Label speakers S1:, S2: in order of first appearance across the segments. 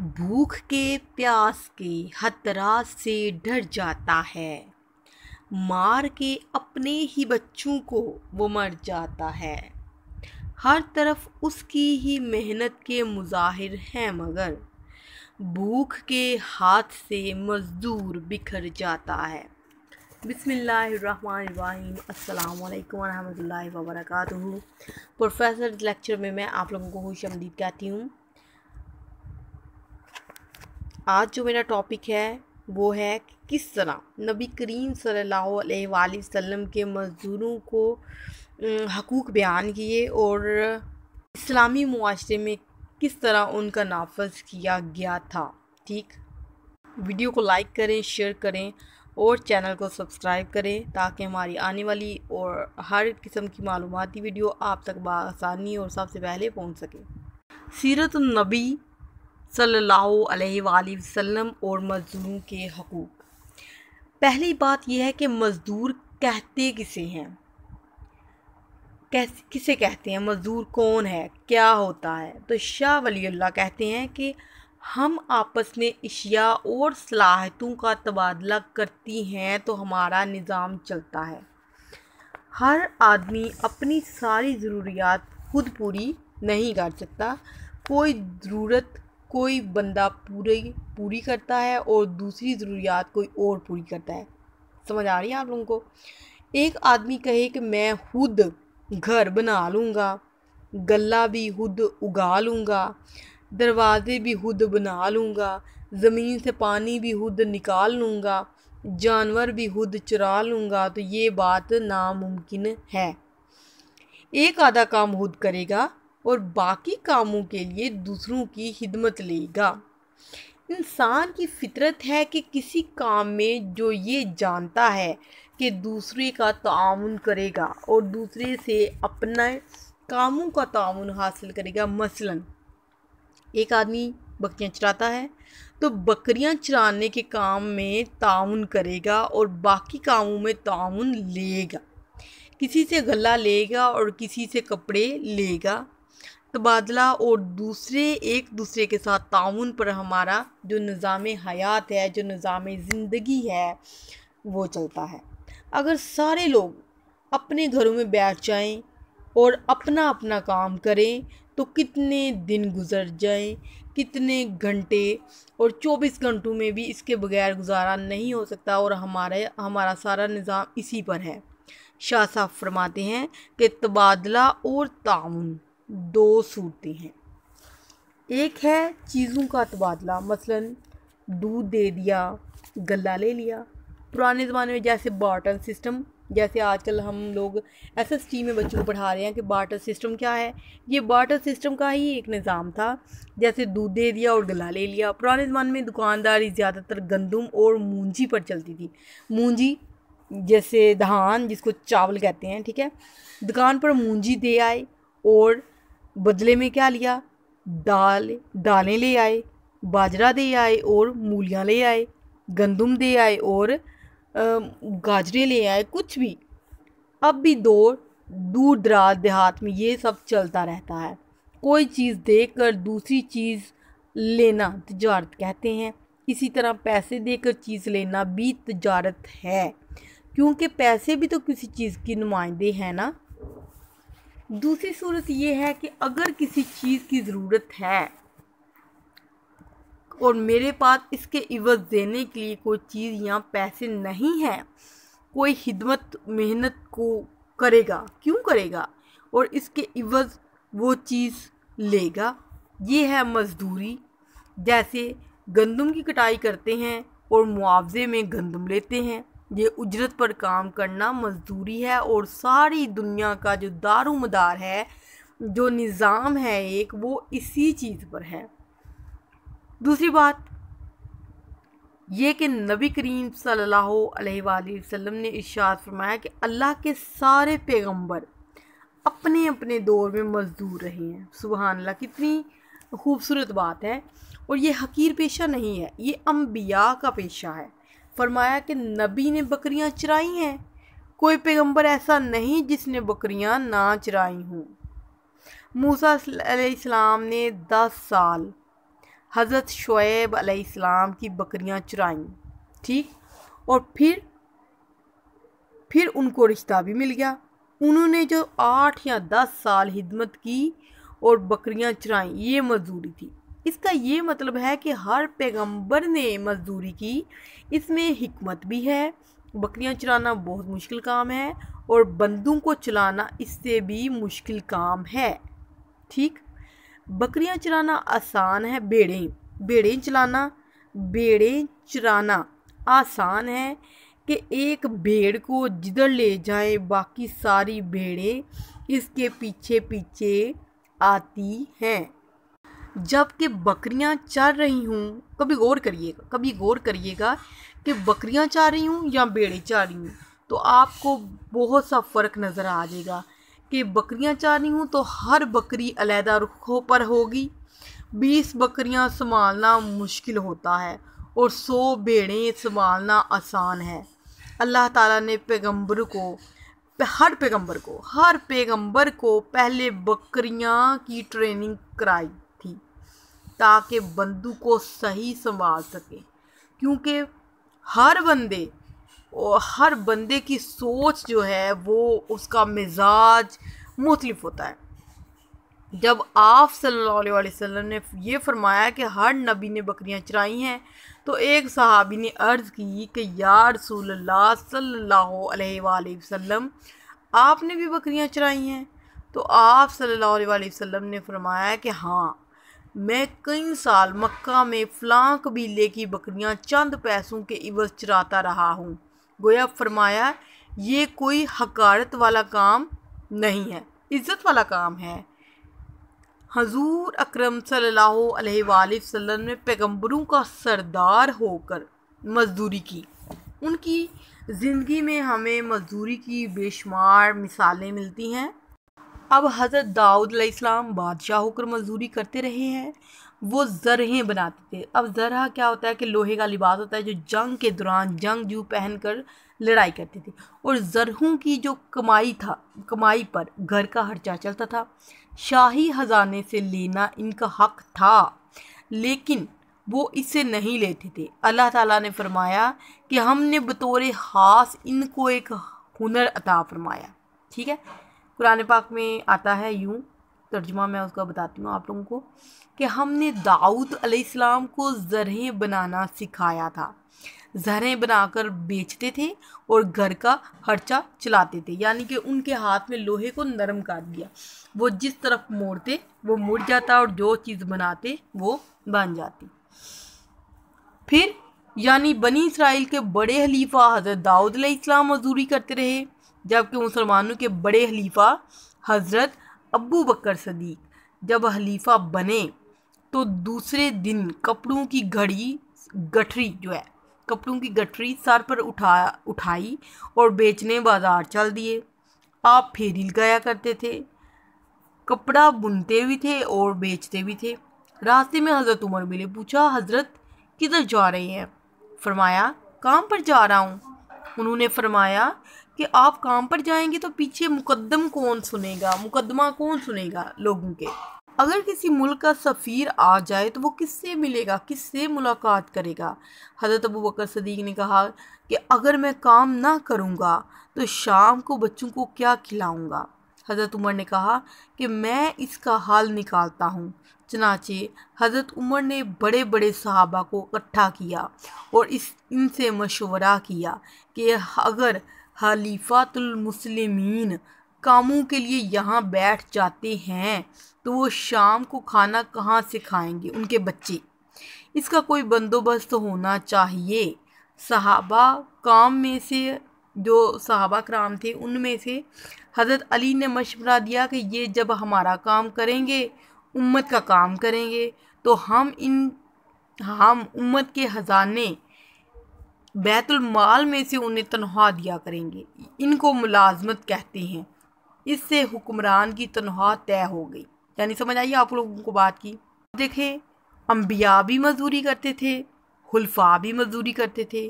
S1: भूख के प्यास के हतरा से डर जाता है मार के अपने ही बच्चों को वो मर जाता है हर तरफ उसकी ही मेहनत के मुजाहिर हैं मगर भूख के हाथ से मज़दूर बिखर जाता है बिसमीम अल्लाम वरहमल वर्क प्रोफेसर लेक्चर में मैं आप लोगों को खुश आमदीद कहती हूँ आज जो मेरा टॉपिक है वो है कि किस तरह नबी करीम सल्लल्लाहु अलैहि वसल्लम के मज़दूरों को हकूक़ बयान किए और इस्लामी माशरे में किस तरह उनका नाफज किया गया था ठीक वीडियो को लाइक करें शेयर करें और चैनल को सब्सक्राइब करें ताकि हमारी आने वाली और हर किस्म की मालूमती वीडियो आप तक बसानी और सबसे पहले पहुंच सके सीरत नबी सल्ला वसम और मज़दूरों के हकूक़ पहली बात यह है कि मज़दूर कहते किसे हैं कैसे किसे कहते हैं मज़दूर कौन है क्या होता है तो शाह वली अल्लाह कहते हैं कि हम आपस में अशिया और सलाहतों का तबादला करती हैं तो हमारा निज़ाम चलता है हर आदमी अपनी सारी ज़रूरियात खुद पूरी नहीं कर सकता कोई ज़रूरत कोई बंदा पूरे पूरी करता है और दूसरी ज़रूरियात कोई और पूरी करता है समझ आ रही है आप लोगों को एक आदमी कहे कि मैं खुद घर बना लूँगा गला भी खुद उगा लूँगा दरवाज़े भी खुद बना लूँगा ज़मीन से पानी भी खुद निकाल लूँगा जानवर भी खुद चुरा लूँगा तो ये बात नामुमकिन है एक आधा काम खुद करेगा और बाकी कामों के लिए दूसरों की हिदमत लेगा इंसान की फितरत है कि किसी काम में जो ये जानता है कि दूसरे का ताउन करेगा और दूसरे से अपना कामों का ताउन हासिल करेगा मसलन एक आदमी बकरियां चराता है तो बकरियां चराने के काम में ताउन करेगा और बाकी कामों में ताउन लेगा किसी से गला लेगा और किसी से कपड़े लेगा तबादला और दूसरे एक दूसरे के साथ ताउन पर हमारा जो निज़ाम हयात है जो निज़ाम ज़िंदगी है वो चलता है अगर सारे लोग अपने घरों में बैठ जाएं और अपना अपना काम करें तो कितने दिन गुजर जाएं कितने घंटे और 24 घंटों में भी इसके बगैर गुजारा नहीं हो सकता और हमारे हमारा सारा निज़ाम इसी पर है शाह साहब फरमाते हैं कि तबादला और ताउन दो सूरतें हैं एक है चीज़ों का तबादला मसलन दूध दे दिया गला ले लिया पुराने ज़माने में जैसे बाटल सिस्टम जैसे आजकल हम लोग एस एस टी में बच्चों को पढ़ा रहे हैं कि बाटल सिस्टम क्या है ये बाटल सिस्टम का ही एक निज़ाम था जैसे दूध दे दिया और गला ले लिया पुराने ज़माने में दुकानदारी ज़्यादातर गंदम और मूंजी पर चलती थी मूंजी जैसे धान जिसको चावल कहते हैं ठीक है दुकान पर मूंजी दे आए और बदले में क्या लिया दाल दालें ले आए बाजरा दे आए और मूलियाँ ले आए गंदम दे आए और गाजरे ले आए कुछ भी अब भी दो दूर दराज देहात में ये सब चलता रहता है कोई चीज़ देकर दूसरी चीज़ लेना तजारत कहते हैं इसी तरह पैसे देकर चीज़ लेना भी तजारत है क्योंकि पैसे भी तो किसी चीज़ की नुमाइंदे हैं ना दूसरी सूरत ये है कि अगर किसी चीज़ की ज़रूरत है और मेरे पास इसके इवज देने के लिए कोई चीज़ या पैसे नहीं हैं कोई हिदमत मेहनत को करेगा क्यों करेगा और इसके इवज वो चीज़ लेगा ये है मजदूरी जैसे गंदम की कटाई करते हैं और मुआवजे में गंदम लेते हैं ये उजरत पर काम करना मजदूरी है और सारी दुनिया का जो दारोमदार है जो निज़ाम है एक वो इसी चीज़ पर है दूसरी बात ये कि नबी करीम सल्लल्लाहु अलैहि वसल्लम ने इशात फरमाया कि अल्लाह के सारे पैगंबर अपने अपने दौर में मजदूर रहे हैं सुबह अल्लाह कितनी खूबसूरत बात है और ये हकीर पेशा नहीं है ये अम्बिया का पेशा है फरमाया कि नबी ने बकरियां चराई हैं कोई पैगंबर ऐसा नहीं जिसने बकरियां ना चराई हों मूसा इस्लाम ने दस साल हज़रत शुएब अलैहिस्सलाम की बकरियां चराई ठीक और फिर फिर उनको रिश्ता भी मिल गया उन्होंने जो आठ या दस साल हिदमत की और बकरियां चराई ये मजदूरी थी इसका ये मतलब है कि हर पैगंबर ने मजदूरी की इसमें हमत भी है बकरियां चराना बहुत मुश्किल काम है और बंदूक को चलाना इससे भी मुश्किल काम है ठीक बकरियां चराना आसान है बेड़े बेड़े चलाना बेड़े चराना आसान है कि एक भेड़ को जिधर ले जाए बाकी सारी भेड़ें इसके पीछे पीछे आती हैं जबकि बकरियां चर रही हूँ कभी गौर करिएगा कभी गौर करिएगा कि बकरियां चर रही हूँ या बेड़े चाह रही हूँ तो आपको बहुत सा फ़र्क नज़र आ जाएगा कि बकरियां चर रही हूँ तो हर बकरी अलहदा रुखों पर होगी बीस बकरियां संभालना मुश्किल होता है और सौ बेड़े संभालना आसान है अल्लाह ताला ने पैगंबर को हर पैगंबर को हर पैगंबर को पहले बकरियां की ट्रेनिंग कराई ताकि बंदू को सही संभाल सके क्योंकि हर बंदे और हर बंदे की सोच जो है वो उसका मिजाज मुख्तलिफ होता है जब आप सल्लल्लाहु अलैहि वसल्लम ने ये फरमाया कि हर नबी ने बकरियां चराई हैं तो एक सहाबी ने अर्ज़ की कि या रसूल अल्लाह सल्लल्लाहु अलैहि वसल्लम आपने भी बकरियां चराई हैं तो आप सल्लल्लाहु अलैहि वसल्लम ने फरमाया कि हाँ मैं कई साल मक्का में फलां कबीले की बकरियां चंद पैसों के इवज चराता रहा हूँ गोया फरमाया ये कोई हकारत वाला काम नहीं है इज़्ज़त वाला काम है हजूर अक्रम सल्लल्लाहु ने पैगम्बरों का सरदार होकर मज़दूरी की उनकी ज़िंदगी में हमें मज़दूरी की बेशुमार मिसालें मिलती हैं अब हज़रत दाऊद इस्लाम बादशाह होकर मजदूरी करते रहे हैं वो ज़रहे बनाते थे अब जरा क्या होता है कि लोहे का लिबास होता है जो जंग के दौरान जंग जू पहन कर लड़ाई करते थे और जरहों की जो कमाई था कमाई पर घर का खर्चा चलता था शाही हजाने से लेना इनका हक था लेकिन वो इसे नहीं लेते थे अल्लाह ताला ने फरमाया कि हमने बतौर ख़ास इनको एक हुनर अता फरमाया ठीक है कुरान पाक में आता है यूँ तर्जुमा मैं उसका बताती हूँ आप लोगों को कि हमने दाऊद अलैहिस्सलाम को ज़रहें बनाना सिखाया था ज़रहें बनाकर बेचते थे और घर का खर्चा चलाते थे यानी कि उनके हाथ में लोहे को नरम कर दिया वो जिस तरफ मोड़ते वो मुड़ जाता और जो चीज़ बनाते वो बन जाती फिर यानी बनी इसराइल के बड़े हलीफा हज़रत दाऊद इस्लाम मजदूरी करते रहे जबकि मुसलमानों के बड़े हलीफ़ा हज़रत अबू बकर सदीक जब हलीफ़ा बने तो दूसरे दिन कपड़ों की घड़ी गठरी जो है कपड़ों की गठरी सर पर उठा उठाई और बेचने बाज़ार चल दिए आप फेरी लगाया करते थे कपड़ा बुनते भी थे और बेचते भी थे रास्ते में हज़रत उमर मिले पूछा हज़रत किधर जा रहे हैं फरमाया काम पर जा रहा हूँ उन्होंने फरमाया कि आप काम पर जाएंगे तो पीछे मुकदम कौन सुनेगा मुकदमा कौन सुनेगा लोगों के अगर किसी मुल्क का सफ़ीर आ जाए तो वो किससे मिलेगा किससे मुलाकात करेगा हज़रत अबू बकर सदीक ने कहा कि अगर मैं काम ना करूँगा तो शाम को बच्चों को क्या खिलाऊँगा हज़रत उमर ने कहा कि मैं इसका हाल निकालता हूँ चनाचे हज़रत उमर ने बड़े बड़े सहाबा को इकट्ठा किया और इस इनसे मशवरा किया कि अगर हलीफ़ातुलमसलमिन कामों के लिए यहाँ बैठ जाते हैं तो वो शाम को खाना कहाँ से खाएंगे उनके बच्चे इसका कोई बंदोबस्त होना चाहिए सहाबा काम में से जो सहाबा कराम थे उनमें से हज़रत अली ने मशवरा दिया कि ये जब हमारा काम करेंगे उम्मत का काम करेंगे तो हम इन हम उम्मत के हज़ाने बैतुलमाल में से उन्हें तनख्वाह दिया करेंगे इनको मुलाजमत कहते हैं इससे हुक्मरान की तनख्वाह तय हो गई यानी समझ आइए आप लोगों को बात की देखें अम्बिया भी मजदूरी करते थे हल्फा भी मजदूरी करते थे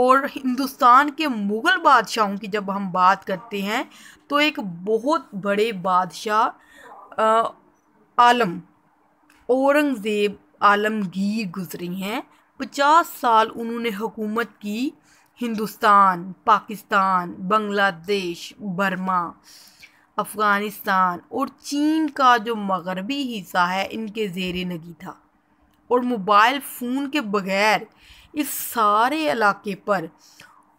S1: और हिंदुस्तान के मुग़ल बादशाहों की जब हम बात करते हैं तो एक बहुत बड़े बादशाह आलम औरंगज़ेब आलमगीर गुजरी हैं पचास साल उन्होंने हुकूमत की हिंदुस्तान पाकिस्तान बांग्लादेश बर्मा अफ़गानिस्तान और चीन का जो मगरबी हिस्सा है इनके जेर नगी था और मोबाइल फ़ोन के बगैर इस सारे इलाके पर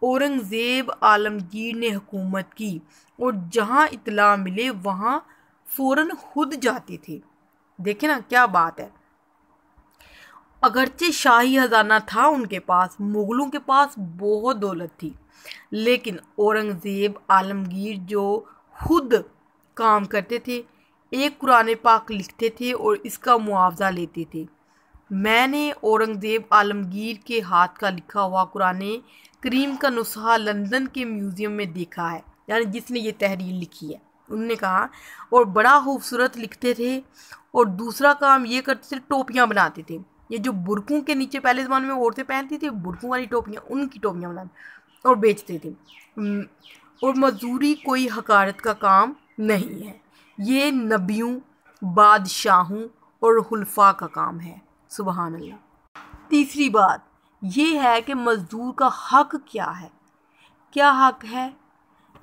S1: औरंगज़ेब आलमगीर ने हुकूमत की और जहाँ इतला मिले वहाँ फ़ौर ख़ुद जाते थे देखे ना क्या बात है अगरचे शाही हजाना था उनके पास मुग़लों के पास बहुत दौलत थी लेकिन औरंगज़ेब आलमगीर जो खुद काम करते थे एक कुरान पाक लिखते थे और इसका मुआवजा लेते थे मैंने औरंगज़ेब आलमगीर के हाथ का लिखा हुआ कुरान करीम का नुस्खा लंदन के म्यूज़ियम में देखा है यानी जिसने ये तहरीर लिखी है उनने कहा और बड़ा खूबसूरत लिखते थे और दूसरा काम ये करते थे टोपियाँ बनाते थे ये जो बुरकों के नीचे पहले ज़माने में औरतें पहनती थी बुरकों वाली टोपियाँ उनकी टोपियाँ बनाने और बेचते थे और मजदूरी कोई हकारत का काम नहीं है ये नबियों बादशाहों और हल्फा का काम है सुबह अल्लाह तीसरी बात यह है कि मज़दूर का हक क्या है क्या हक है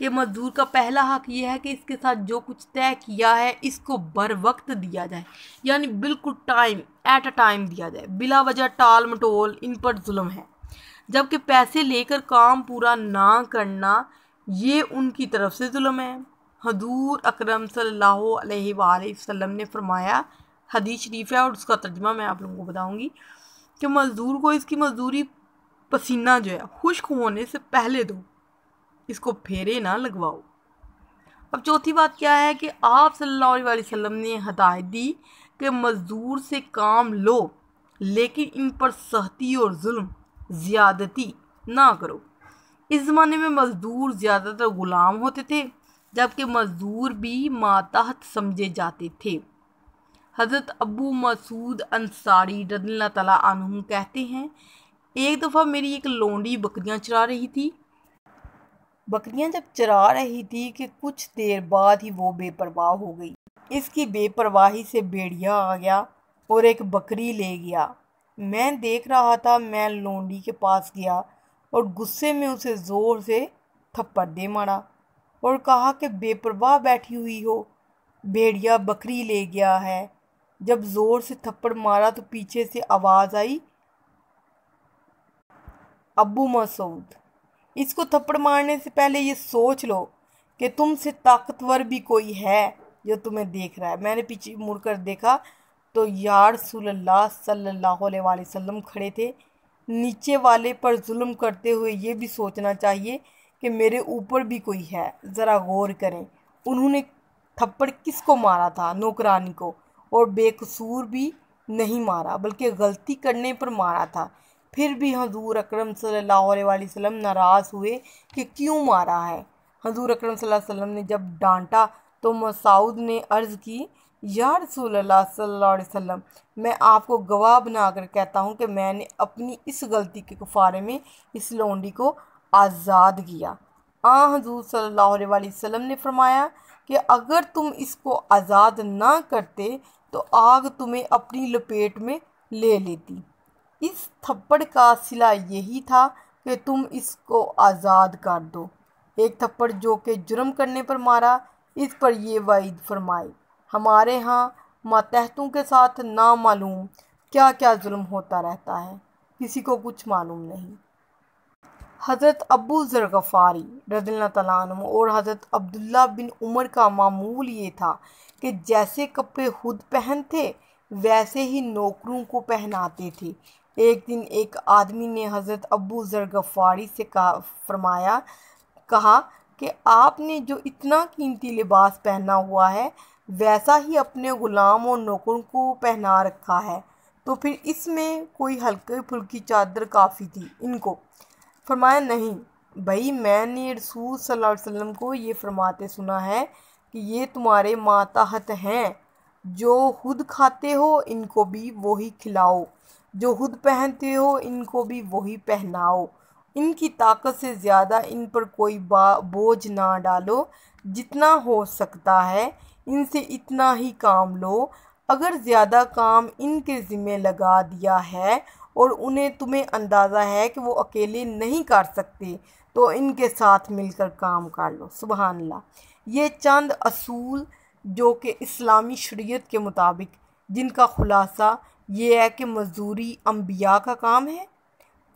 S1: कि मज़दूर का पहला हक ये यह है कि इसके साथ जो कुछ तय किया है इसको बर वक्त दिया जाए यानी बिल्कुल टाइम एट अ टाइम दिया जाए बिला वजह टाल मटोल इन पर जुल्म है जबकि पैसे लेकर काम पूरा ना करना ये उनकी तरफ से जुल्म है हजूर अक्रम सल्लल्लाहु अलैहि वसल्लम ने फरमाया हदीस शरीफ है और उसका तर्जमा मैं आप लोगों को बताऊंगी कि मज़दूर को इसकी मज़दूरी पसीना जो है खुश्क होने से पहले दो इसको फेरे ना लगवाओ अब चौथी बात क्या है कि आप सल्लल्लाहु अलैहि वसल्लम ने हदायत दी कि मज़दूर से काम लो लेकिन इन पर सख्ती और जुल्म ज़्यादती ना करो इस ज़माने में मज़दूर ज़्यादातर ग़ुलाम होते थे जबकि मज़दूर भी मातहत समझे जाते थे हज़रत अबू मसूद अंसारी रदल्ला तला कहते हैं एक दफ़ा मेरी एक लोंडी बकरियां चरा रही थी बकरियां जब चरा रही थी कि कुछ देर बाद ही वो बेपरवाह हो गई इसकी बेपरवाही से भेड़िया आ गया और एक बकरी ले गया मैं देख रहा था मैं लोंडी के पास गया और गुस्से में उसे ज़ोर से थप्पड़ दे मारा और कहा कि बेपरवाह बैठी हुई हो भेड़िया बकरी ले गया है जब ज़ोर से थप्पड़ मारा तो पीछे से आवाज़ आई अबू मसूद इसको थप्पड़ मारने से पहले ये सोच लो कि तुमसे ताकतवर भी कोई है जो तुम्हें देख रहा है मैंने पीछे मुड़कर देखा तो यार सल्ला सल्लल्लाहु अलैहि वसल्लम खड़े थे नीचे वाले पर जुल्म करते हुए ये भी सोचना चाहिए कि मेरे ऊपर भी कोई है ज़रा गौर करें उन्होंने थप्पड़ किसको मारा था नौकरानी को और बेकसूर भी नहीं मारा बल्कि गलती करने पर मारा था फिर भी हजूर अक्रम सल्लाम नाराज़ हुए कि क्यों मारा है हजूर अक्रम सल्लम ने जब डांटा तो मसाऊद ने अर्ज़ की यार रसूल वसल्लम मैं आपको गवाह बनाकर कहता हूँ कि मैंने अपनी इस गलती के कुफारे में इस लोंडी को आज़ाद किया आ हाँ, हजूर सल्लल्लाहु अलैहि ने फरमाया कि अगर तुम इसको आज़ाद ना करते तो आग तुम्हें अपनी लपेट में ले लेती इस थप्पड़ का सिला यही था कि तुम इसको आज़ाद कर दो एक थप्पड़ जो कि जुर्म करने पर मारा इस पर ये वाइद फरमाए हमारे यहाँ मातहतों के साथ मालूम क्या क्या जुल्म होता रहता है किसी को कुछ मालूम नहीं हज़रत अबू ज़रगफ़ारी रदल्ला तन और हज़रत अब्दुल्ला बिन उमर का मामूल ये था कि जैसे कपड़े खुद पहनते वैसे ही नौकरों को पहनाते थे एक दिन एक आदमी ने हज़रत अबू ज़र गफ़ारी से कहा फरमाया कहा कि आपने जो इतना कीमती लिबास पहना हुआ है वैसा ही अपने ग़ुलाम और नौकरों को पहना रखा है तो फिर इसमें कोई हल्की फुल्की चादर काफ़ी थी इनको फरमाया नहीं भाई मैंने रसूल सल्लल्लाहु अलैहि वसल्लम को ये फरमाते सुना है कि ये तुम्हारे माताहत हैं जो खुद खाते हो इनको भी वही खिलाओ जो खुद पहनते हो इनको भी वही पहनाओ इनकी ताकत से ज़्यादा इन पर कोई बोझ ना डालो जितना हो सकता है इनसे इतना ही काम लो अगर ज़्यादा काम इनके ज़िम्मे लगा दिया है और उन्हें तुम्हें अंदाज़ा है कि वो अकेले नहीं कर सकते तो इनके साथ मिलकर काम कर लो सुबह ये चंद असूल जो कि इस्लामी शरीयत के मुताबिक जिनका ख़ुलासा ये है कि मजदूरी अम्बिया का काम है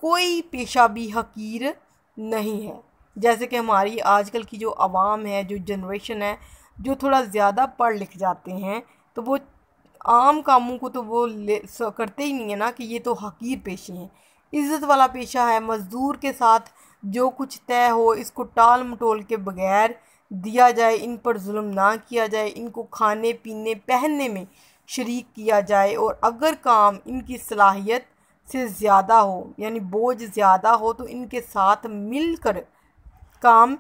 S1: कोई पेशा भी हकीर नहीं है जैसे कि हमारी आजकल की जो आवाम है जो जनरेशन है जो थोड़ा ज़्यादा पढ़ लिख जाते हैं तो वो आम कामों को तो वो करते ही नहीं है ना कि ये तो हकीर पेशे हैं इज़्ज़त वाला पेशा है मज़दूर के साथ जो कुछ तय हो इसको टाल मटोल के बगैर दिया जाए इन पर जुल्म ना किया जाए इनको खाने पीने पहनने में शरीक किया जाए और अगर काम इनकी सलाहियत से ज़्यादा हो यानी बोझ ज़्यादा हो तो इनके साथ मिलकर काम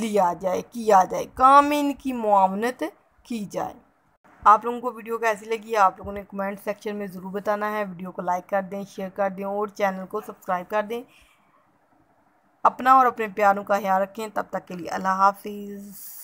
S1: लिया जाए किया जाए काम में इनकी मुआवनत की जाए आप लोगों को वीडियो कैसी लगी आप लोगों ने कमेंट सेक्शन में ज़रूर बताना है वीडियो को लाइक कर दें शेयर कर दें और चैनल को सब्सक्राइब कर दें अपना और अपने प्यारों का ख्याल रखें तब तक के लिए अल्लाह हाफिज़